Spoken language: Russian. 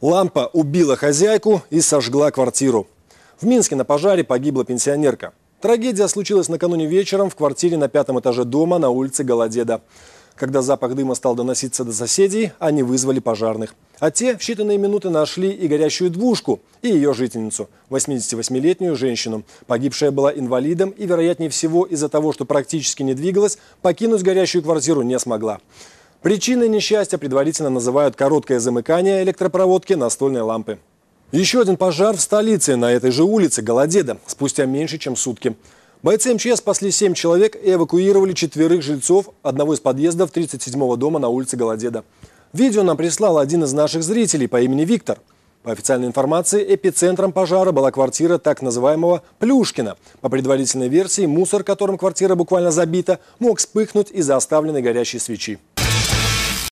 Лампа убила хозяйку и сожгла квартиру. В Минске на пожаре погибла пенсионерка. Трагедия случилась накануне вечером в квартире на пятом этаже дома на улице Голодеда. Когда запах дыма стал доноситься до соседей, они вызвали пожарных. А те в считанные минуты нашли и горящую двушку, и ее жительницу, 88-летнюю женщину. Погибшая была инвалидом и, вероятнее всего, из-за того, что практически не двигалась, покинуть горящую квартиру не смогла. Причиной несчастья предварительно называют короткое замыкание электропроводки настольной лампы. Еще один пожар в столице, на этой же улице, Голодеда, спустя меньше, чем сутки. Бойцы МЧС спасли 7 человек и эвакуировали четверых жильцов одного из подъездов 37-го дома на улице Голодеда. Видео нам прислал один из наших зрителей по имени Виктор. По официальной информации, эпицентром пожара была квартира так называемого Плюшкина. По предварительной версии, мусор, которым квартира буквально забита, мог вспыхнуть из-за оставленной горящей свечи.